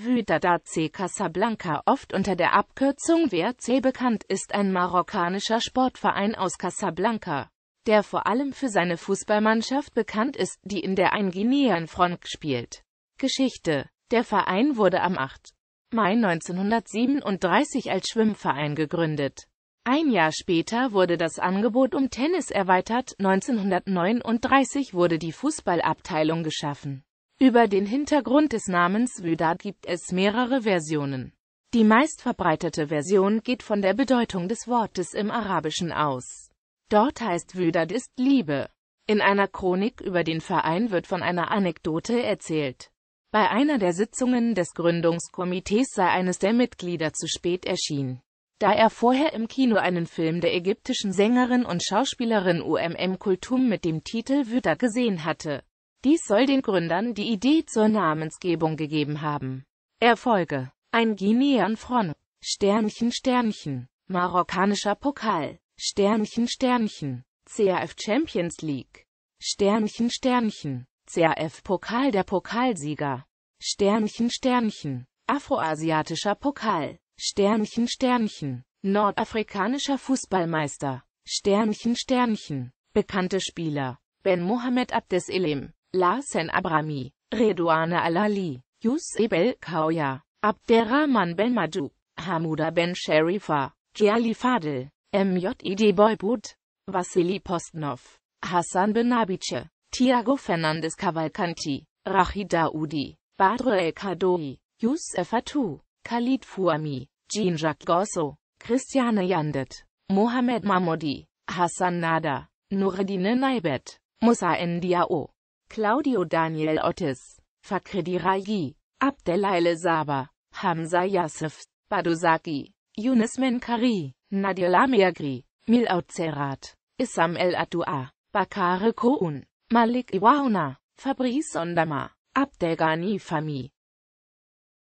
Wydad C. Casablanca, oft unter der Abkürzung WRC bekannt, ist ein marokkanischer Sportverein aus Casablanca, der vor allem für seine Fußballmannschaft bekannt ist, die in der Einguinean Front spielt. Geschichte Der Verein wurde am 8. Mai 1937 als Schwimmverein gegründet. Ein Jahr später wurde das Angebot um Tennis erweitert, 1939 wurde die Fußballabteilung geschaffen. Über den Hintergrund des Namens Wöda gibt es mehrere Versionen. Die meistverbreitete Version geht von der Bedeutung des Wortes im Arabischen aus. Dort heißt Wüdad ist Liebe. In einer Chronik über den Verein wird von einer Anekdote erzählt. Bei einer der Sitzungen des Gründungskomitees sei eines der Mitglieder zu spät erschienen. Da er vorher im Kino einen Film der ägyptischen Sängerin und Schauspielerin UMM Kultum mit dem Titel Wüda gesehen hatte, dies soll den Gründern die Idee zur Namensgebung gegeben haben. Erfolge. Ein Guinean Front. Sternchen Sternchen. Marokkanischer Pokal. Sternchen Sternchen. CAF Champions League. Sternchen Sternchen. CAF Pokal der Pokalsieger. Sternchen Sternchen. Afroasiatischer Pokal. Sternchen Sternchen. Nordafrikanischer Fußballmeister. Sternchen Sternchen. Bekannte Spieler. Ben Mohamed Abdeselim. Larsen Abrami, Redouane Alali, Yusuf Kauya, Abderrahman Ben Belmadou, Hamouda Ben Sherifa, Jali Fadel, MJID Boybut, Vassili Postnov, Hassan Benabice, Thiago Fernandes Cavalcanti, Rachida Daoudi, Badre El Kadoi, Youssef Atou, Khalid Fuami, Jean-Jacques Gosso, Christiane Yandet, Mohamed Mahmoudi, Hassan Nada, Noureddine Naibet, Moussa Ndiao. Claudio Daniel Ottes, Fakredi Raji, Abdelaile Saba, Hamza Yassif, Badusaki, Yunus Menkari, Nadir Lamiagri, Milaud Serrat, Issam El Atua, Bakare Koun, Malik Iwauna, Fabrice Ondama, Abdelghani Fami,